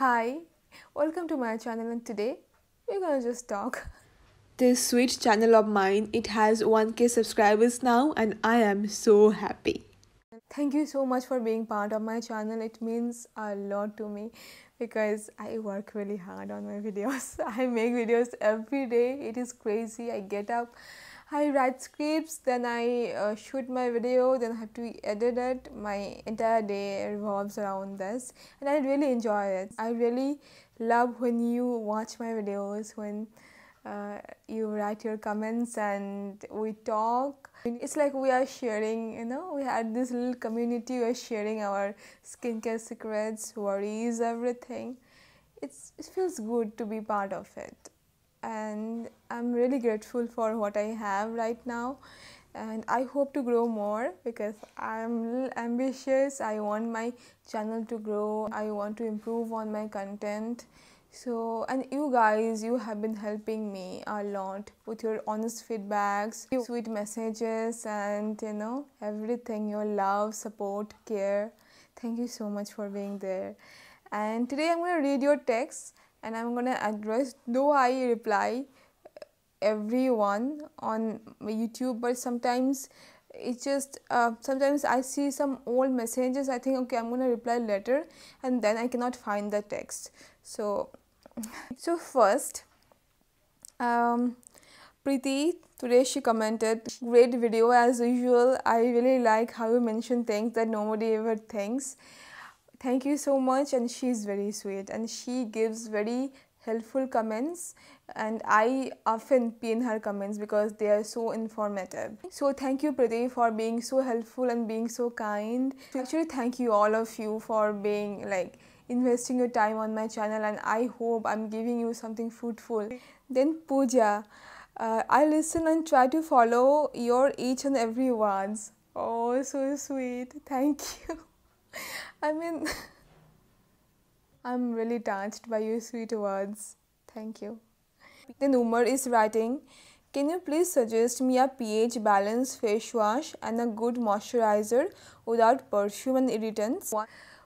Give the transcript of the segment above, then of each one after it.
Hi, welcome to my channel and today we're gonna just talk. This sweet channel of mine, it has 1k subscribers now and I am so happy. Thank you so much for being part of my channel. It means a lot to me because I work really hard on my videos. I make videos every day. It is crazy. I get up I write scripts, then I uh, shoot my video, then I have to edit it. My entire day revolves around this, and I really enjoy it. I really love when you watch my videos, when uh, you write your comments, and we talk. It's like we are sharing, you know, we had this little community, we're sharing our skincare secrets, worries, everything. It's, it feels good to be part of it and I'm really grateful for what I have right now and I hope to grow more because I'm ambitious I want my channel to grow I want to improve on my content so and you guys you have been helping me a lot with your honest feedbacks sweet messages and you know everything your love support care thank you so much for being there and today I'm going to read your text and I'm going to address, though I reply everyone on YouTube, but sometimes it's just uh, sometimes I see some old messages. I think, okay, I'm going to reply later, and then I cannot find the text. So, so first, um, Preeti today she commented, great video as usual. I really like how you mention things that nobody ever thinks thank you so much and she's very sweet and she gives very helpful comments and I often pin her comments because they are so informative. So thank you Pradeep, for being so helpful and being so kind. Actually thank you all of you for being like investing your time on my channel and I hope I'm giving you something fruitful. Then Puja, uh, I listen and try to follow your each and every words. Oh so sweet. Thank you. I mean, I'm really touched by your sweet words. Thank you. Then Umar is writing, can you please suggest me a pH balanced face wash and a good moisturizer without perfume and irritants?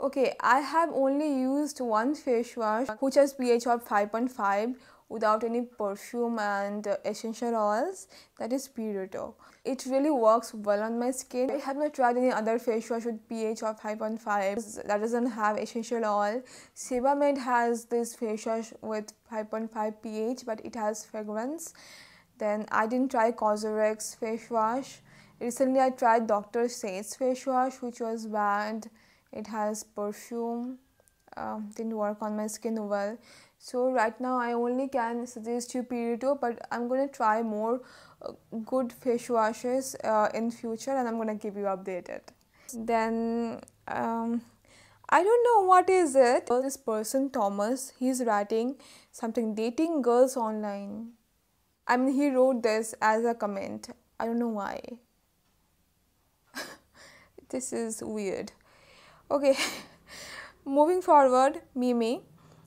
Okay, I have only used one face wash which has pH of 5.5 without any perfume and essential oils that is Purito. It really works well on my skin. I have not tried any other face wash with pH of 5.5 that doesn't have essential oil. Sebamed has this face wash with 5.5 pH but it has fragrance. Then I didn't try Cosrx face wash. Recently I tried Dr. Says face wash which was bad. It has perfume. Um, didn't work on my skin well so right now i only can suggest you Purito, but i'm going to try more uh, good face washes uh, in future and i'm going to keep you updated then um, i don't know what is it this person thomas he's writing something dating girls online i mean he wrote this as a comment i don't know why this is weird okay moving forward mimi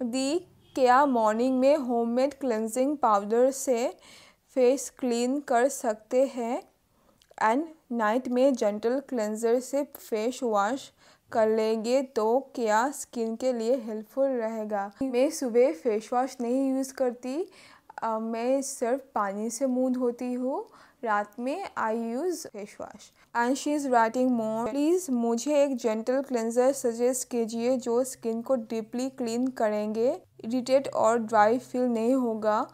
the क्या morning में homemade cleansing powder से face clean कर सकते हैं and night में gentle cleanser से face wash कर लेंगे तो क्या स्किन के लिए हेल्पफुल रहेगा मैं सुबह फेस वॉश नहीं यूज़ करती आ, मैं सिर्फ पानी से मूंद होती हूँ रात में I use face wash and she is writing more please मुझे एक जेंटल क्लेंजर सजेस्ट कीजिए जो स्किन को डीपली क्लीन करेंगे इरीटेट और ड्राई फील नहीं होगा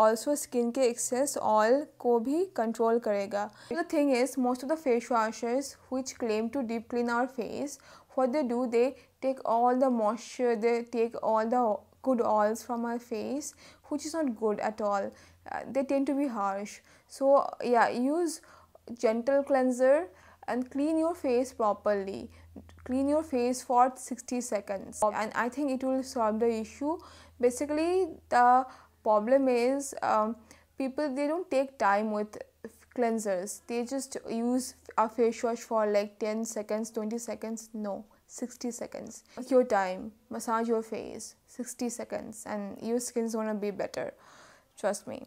ऑल्सो स्किन के एक्सेस ऑयल को भी कंट्रोल करेगा the thing is most of the face washers which claim to deep clean our face for they do they take all the moisture they take all the good oils from our face which is not good at all they tend to be harsh so या use gentle cleanser and clean your face properly clean your face for 60 seconds and i think it will solve the issue basically the problem is um, people they don't take time with cleansers they just use a face wash for like 10 seconds 20 seconds no 60 seconds take your time massage your face 60 seconds and your skin's gonna be better trust me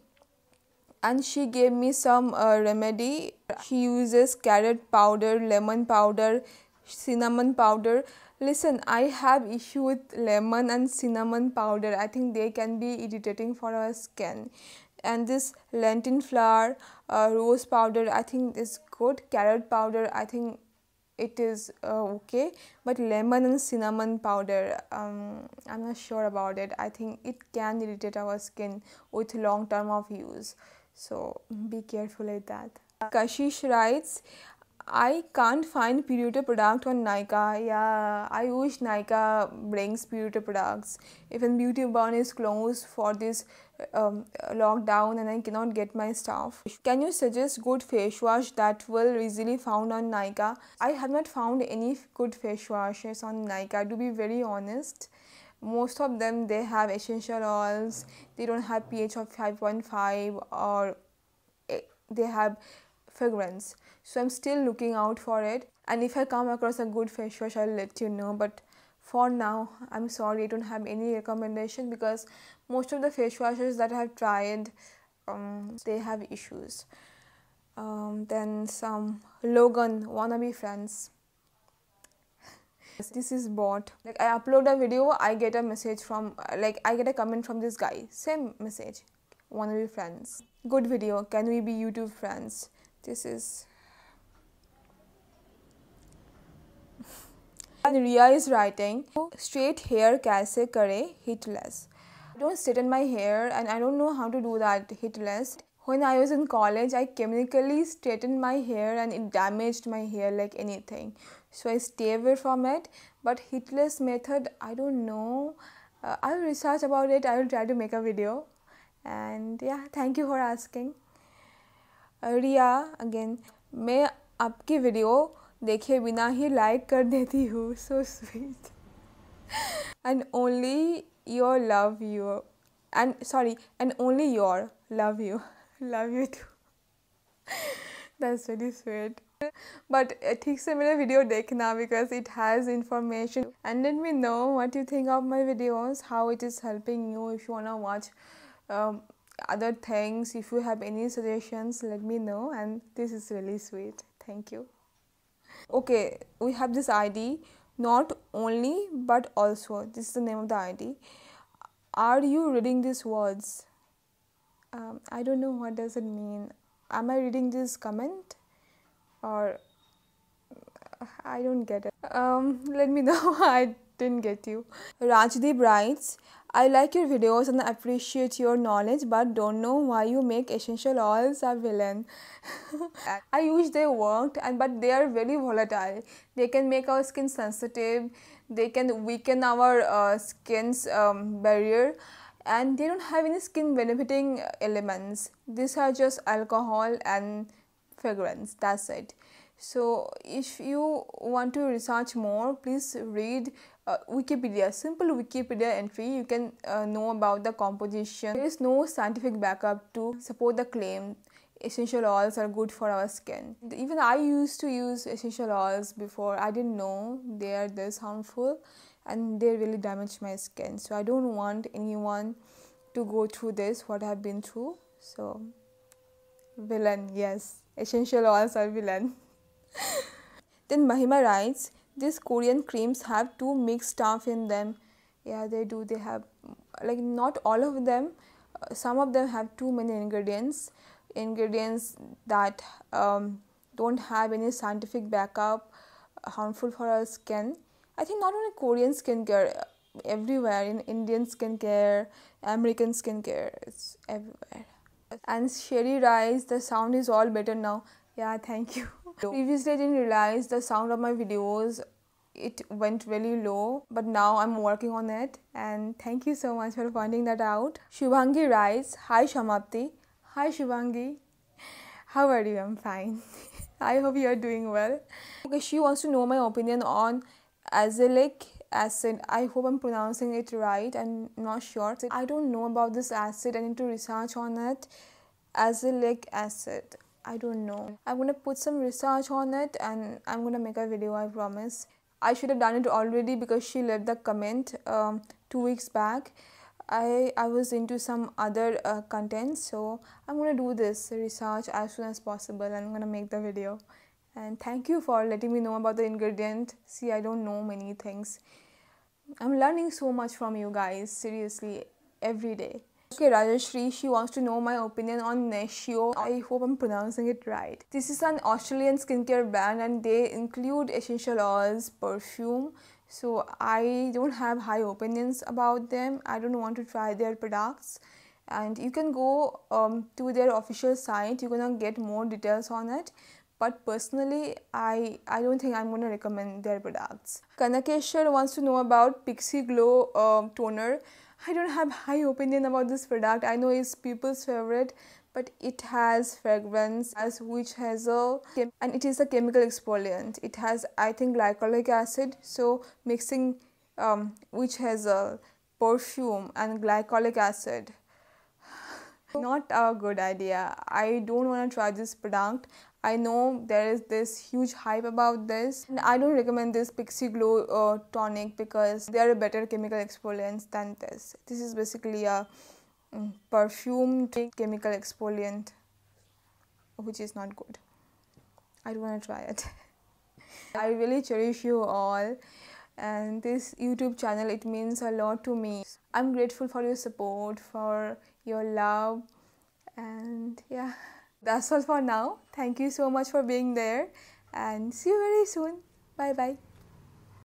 and she gave me some uh, remedy. She uses carrot powder, lemon powder, cinnamon powder. Listen, I have issue with lemon and cinnamon powder. I think they can be irritating for our skin. And this lentil flour, uh, rose powder, I think is good. Carrot powder, I think it is uh, okay but lemon and cinnamon powder um, i'm not sure about it i think it can irritate our skin with long term of use so be careful with that. Kashish writes, I can't find Purita product on Nika. Yeah, I wish Nika brings Purita products. Even Beauty Barn is closed for this um, lockdown and I cannot get my stuff. Can you suggest good face wash that will easily found on Nika? I have not found any good face washes on Nika to be very honest most of them they have essential oils they don't have ph of 5.5 or eh, they have fragrance so i'm still looking out for it and if i come across a good face wash i'll let you know but for now i'm sorry i don't have any recommendation because most of the face washes that i have tried um, they have issues um, then some logan wannabe friends this is bot like i upload a video i get a message from like i get a comment from this guy same message wanna be friends good video can we be youtube friends this is and Ria is writing straight hair kaise kare hitless don't straighten my hair and I don't know how to do that hitless when I was in college, I chemically straightened my hair and it damaged my hair like anything. So I stay away from it. But Hitler's method, I don't know. Uh, I'll research about it. I will try to make a video. And yeah, thank you for asking. Uh, Riya again मैं आपकी video देखे बिना ही like कर देती हूँ so sweet and only your love you and sorry and only your love you love you too that's very sweet but uh, ठीक से मेरा वीडियो देखना because it has information and let me know what you think of my videos how it is helping you if you wanna watch um, other things if you have any suggestions let me know and this is really sweet thank you okay we have this id not only but also this is the name of the id are you reading these words um, i don't know what does it mean am i reading this comment or i don't get it um, let me know i didn't get you rajdeep writes i like your videos and appreciate your knowledge but don't know why you make essential oils a villain i wish they worked and but they are very volatile they can make our skin sensitive they can weaken our uh, skin's um, barrier and they don't have any skin benefiting uh, elements these are just alcohol and fragrance that's it so if you want to research more please read uh, wikipedia simple wikipedia entry you can uh, know about the composition there is no scientific backup to support the claim essential oils are good for our skin even i used to use essential oils before i didn't know they are this harmful and they really damage my skin so i don't want anyone to go through this what i've been through so villain yes essential oils are villain then mahima writes these korean creams have too mixed stuff in them yeah they do they have like not all of them uh, some of them have too many ingredients ingredients that um, don't have any scientific backup uh, harmful for our skin I think not only Korean skincare, everywhere in Indian skincare, American skincare, it's everywhere. And Sherry Rice, the sound is all better now. Yeah, thank you. Previously, I didn't realize the sound of my videos it went really low but now i'm working on it and thank you so much for finding that out shubhangi Rice, hi shamapti hi shubhangi how are you i'm fine i hope you are doing well okay she wants to know my opinion on azelaic acid. I hope I'm pronouncing it right. I'm not sure. I don't know about this acid. I need to research on it. Azelaic acid. I don't know. I'm gonna put some research on it and I'm gonna make a video, I promise. I should have done it already because she left the comment um, two weeks back. I, I was into some other uh, content so I'm gonna do this research as soon as possible I'm gonna make the video and thank you for letting me know about the ingredient see i don't know many things i'm learning so much from you guys seriously every day okay rajashri she wants to know my opinion on neshio i hope i'm pronouncing it right this is an australian skincare brand and they include essential oils perfume so i don't have high opinions about them i don't want to try their products and you can go um, to their official site you're gonna get more details on it but personally I, I don't think I'm going to recommend their products. Kanakeshwar wants to know about Pixie Glow uh, Toner. I don't have high opinion about this product. I know it's people's favorite but it has fragrance as witch hazel and it is a chemical exfoliant. It has I think glycolic acid so mixing um, witch hazel, perfume and glycolic acid not a good idea i don't want to try this product I know there is this huge hype about this. And I don't recommend this Pixie Glow uh, tonic because there are better chemical exfoliants than this. This is basically a um, perfume chemical exfoliant which is not good. I don't want to try it. I really cherish you all and this YouTube channel it means a lot to me. I'm grateful for your support, for your love and yeah. That's all for now. Thank you so much for being there and see you very soon. Bye bye.